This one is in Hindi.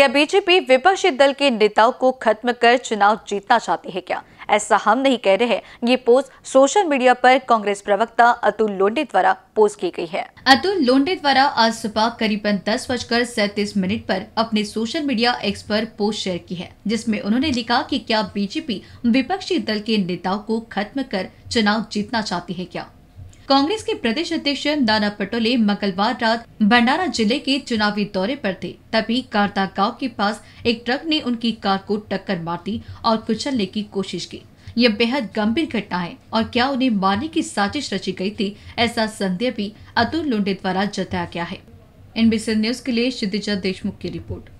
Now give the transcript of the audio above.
क्या बीजेपी विपक्षी दल के नेताओं को खत्म कर चुनाव जीतना चाहती है क्या ऐसा हम नहीं कह रहे हैं ये पोस्ट सोशल मीडिया पर कांग्रेस प्रवक्ता अतुल लोंडे द्वारा पोस्ट की गई है अतुल लोंडे द्वारा आज सुबह करीबन दस बजकर सैतीस मिनट पर अपने सोशल मीडिया एक्स पर पोस्ट शेयर की है जिसमें उन्होंने लिखा कि क्या बीजेपी विपक्षी दल के नेताओं को खत्म कर चुनाव जीतना चाहती है क्या कांग्रेस के प्रदेश अध्यक्ष नाना पटोले मंगलवार रात भंडारा जिले के चुनावी दौरे पर थे तभी कारता गांव के पास एक ट्रक ने उनकी कार को टक्कर मार दी और कुचलने की कोशिश की यह बेहद गंभीर घटना है और क्या उन्हें मारने की साजिश रची गई थी ऐसा संदेह भी अतुल लुंडे द्वारा जताया गया है एनबीसी न्यूज के लिए क्षितिजा देशमुख की रिपोर्ट